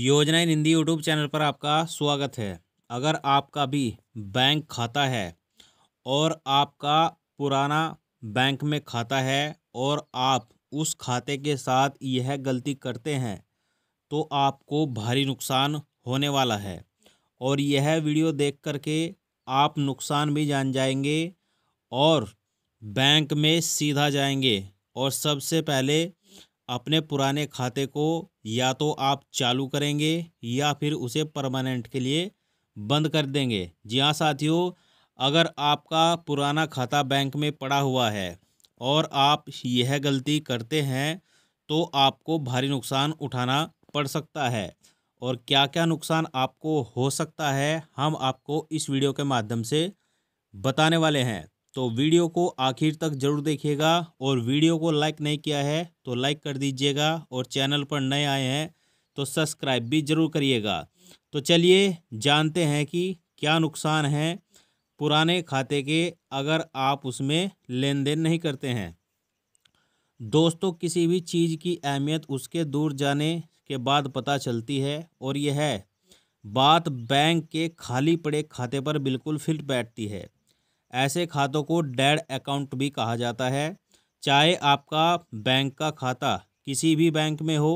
योजना इन Hindi YouTube channel पर आपका स्वागत है अगर आपका भी बैंक खाता है और आपका पुराना बैंक में खाता है और आप उस खाते के साथ यह गलती करते हैं तो आपको भारी नुकसान होने वाला है और यह वीडियो देख करके आप नुकसान भी जान जाएंगे और बैंक में सीधा जाएंगे और सबसे पहले अपने पुराने खाते को या तो आप चालू करेंगे या फिर उसे परमानेंट के लिए बंद कर देंगे जी हाँ साथियों अगर आपका पुराना खाता बैंक में पड़ा हुआ है और आप यह गलती करते हैं तो आपको भारी नुकसान उठाना पड़ सकता है और क्या क्या नुकसान आपको हो सकता है हम आपको इस वीडियो के माध्यम से बताने वाले हैं तो वीडियो को आखिर तक जरूर देखिएगा और वीडियो को लाइक नहीं किया है तो लाइक कर दीजिएगा और चैनल पर नए आए हैं तो सब्सक्राइब भी जरूर करिएगा तो चलिए जानते हैं कि क्या नुकसान है पुराने खाते के अगर आप उसमें लेन देन नहीं करते हैं दोस्तों किसी भी चीज़ की अहमियत उसके दूर जाने के बाद पता चलती है और यह है बात बैंक के खाली पड़े खाते पर बिल्कुल फिट बैठती है ऐसे खातों को डेड अकाउंट भी कहा जाता है चाहे आपका बैंक का खाता किसी भी बैंक में हो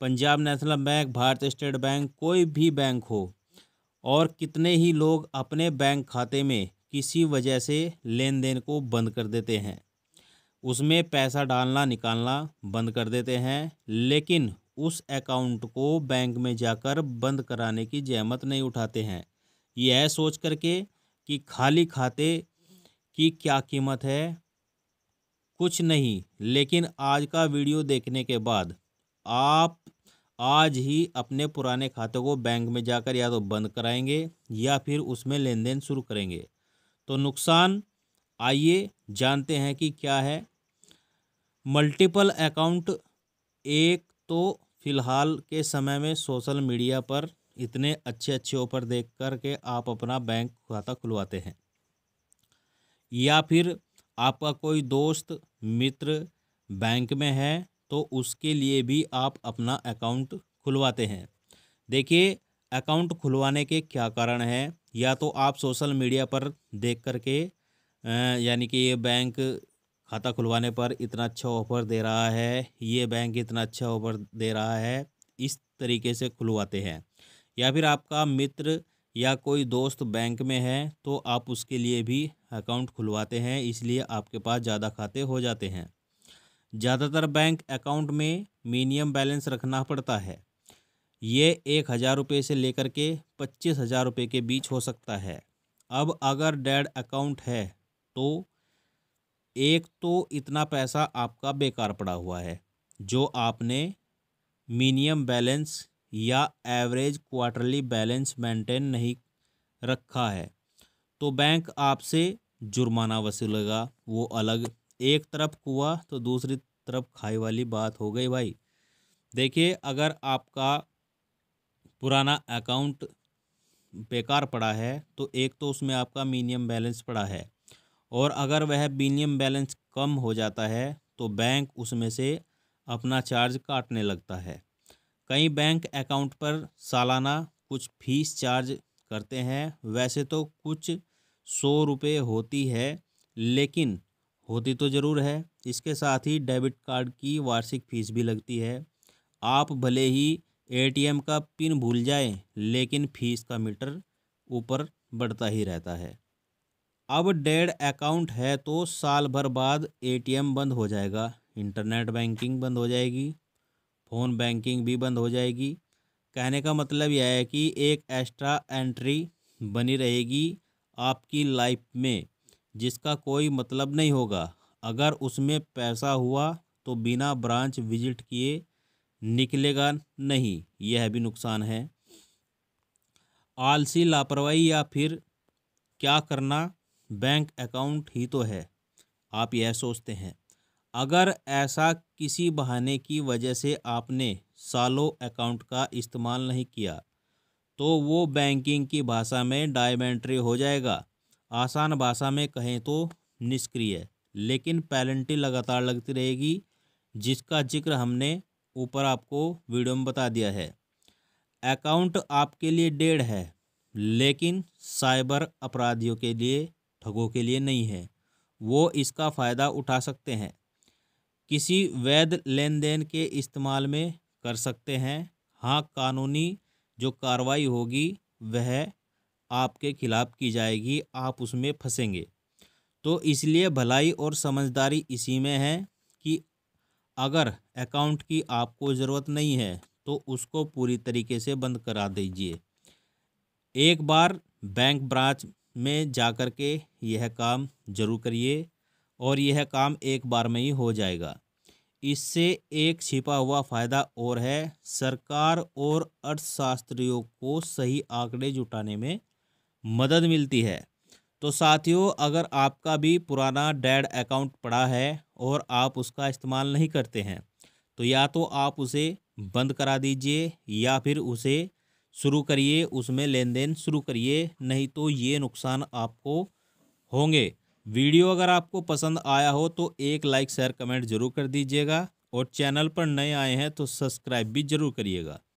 Punjab national bank Bharatiya state bank कोई भी बैंक हो और कितने ही लोग अपने बैंक खाते में किसी वजह से लेन देन को बंद कर देते हैं उसमें पैसा डालना निकालना बंद कर देते हैं लेकिन उस अकाउंट को बैंक में जाकर बंद कराने की जहमत नहीं उठाते हैं यह सोच करके कि खाली खाते की क्या कीमत है कुछ नहीं लेकिन आज का वीडियो देखने के बाद आप आज ही अपने पुराने खाते को बैंक में जाकर या तो बंद कराएंगे या फिर उसमें लेन देन शुरू करेंगे तो नुकसान आइए जानते हैं कि क्या है मल्टीपल अकाउंट एक तो फ़िलहाल के समय में सोशल मीडिया पर इतने अच्छे अच्छे ऑफर देख कर के आप अपना बैंक खाता खुलवाते हैं या फिर आपका कोई दोस्त मित्र बैंक में है तो उसके लिए भी आप अपना अकाउंट खुलवाते हैं देखिए अकाउंट खुलवाने के क्या कारण हैं या तो आप सोशल मीडिया पर देख कर के यानी कि ये बैंक खाता खुलवाने पर इतना अच्छा ऑफर दे रहा है ये बैंक इतना अच्छा ऑफर दे रहा है इस तरीके से खुलवाते हैं या फिर आपका मित्र या कोई दोस्त बैंक में है तो आप उसके लिए भी अकाउंट खुलवाते हैं इसलिए आपके पास ज़्यादा खाते हो जाते हैं ज़्यादातर बैंक अकाउंट में मिनिमम बैलेंस रखना पड़ता है ये एक हज़ार रुपये से लेकर के पच्चीस हज़ार रुपये के बीच हो सकता है अब अगर डेड अकाउंट है तो एक तो इतना पैसा आपका बेकार पड़ा हुआ है जो आपने मिनिमम बैलेंस या एवरेज क्वार्टरली बैलेंस मेंटेन नहीं रखा है तो बैंक आपसे जुर्माना वसूलेगा वो अलग एक तरफ कुआ तो दूसरी तरफ खाई वाली बात हो गई भाई देखिए अगर आपका पुराना अकाउंट बेकार पड़ा है तो एक तो उसमें आपका मिनिमम बैलेंस पड़ा है और अगर वह मिनिमम बैलेंस कम हो जाता है तो बैंक उसमें से अपना चार्ज काटने लगता है कई बैंक अकाउंट पर सालाना कुछ फीस चार्ज करते हैं वैसे तो कुछ सौ रुपये होती है लेकिन होती तो ज़रूर है इसके साथ ही डेबिट कार्ड की वार्षिक फ़ीस भी लगती है आप भले ही एटीएम का पिन भूल जाएं लेकिन फीस का मीटर ऊपर बढ़ता ही रहता है अब डेढ़ अकाउंट है तो साल भर बाद एटीएम बंद हो जाएगा इंटरनेट बैंकिंग बंद हो जाएगी फ़ोन बैंकिंग भी बंद हो जाएगी कहने का मतलब यह है कि एक एक्स्ट्रा एंट्री बनी रहेगी आपकी लाइफ में जिसका कोई मतलब नहीं होगा अगर उसमें पैसा हुआ तो बिना ब्रांच विजिट किए निकलेगा नहीं यह भी नुकसान है आलसी लापरवाही या फिर क्या करना बैंक अकाउंट ही तो है आप यह सोचते हैं अगर ऐसा किसी बहाने की वजह से आपने सालो अकाउंट का इस्तेमाल नहीं किया तो वो बैंकिंग की भाषा में डायमेंट्री हो जाएगा आसान भाषा में कहें तो निष्क्रिय लेकिन पैलेंटी लगातार लगती रहेगी जिसका जिक्र हमने ऊपर आपको वीडियो में बता दिया है अकाउंट आपके लिए डेढ़ है लेकिन साइबर अपराधियों के लिए ठगों के लिए नहीं है वो इसका फ़ायदा उठा सकते हैं किसी वैध लेन देन के इस्तेमाल में कर सकते हैं हाँ कानूनी जो कार्रवाई होगी वह आपके खिलाफ़ की जाएगी आप उसमें फंसेंगे तो इसलिए भलाई और समझदारी इसी में है कि अगर अकाउंट की आपको ज़रूरत नहीं है तो उसको पूरी तरीके से बंद करा दीजिए एक बार बैंक ब्रांच में जाकर के यह काम जरूर करिए और यह काम एक बार में ही हो जाएगा इससे एक छिपा हुआ फायदा और है सरकार और अर्थशास्त्रियों को सही आंकड़े जुटाने में मदद मिलती है तो साथियों अगर आपका भी पुराना डेड अकाउंट पड़ा है और आप उसका इस्तेमाल नहीं करते हैं तो या तो आप उसे बंद करा दीजिए या फिर उसे शुरू करिए उसमें लेन देन शुरू करिए नहीं तो ये नुकसान आपको होंगे वीडियो अगर आपको पसंद आया हो तो एक लाइक शेयर कमेंट जरूर कर दीजिएगा और चैनल पर नए आए हैं तो सब्सक्राइब भी जरूर करिएगा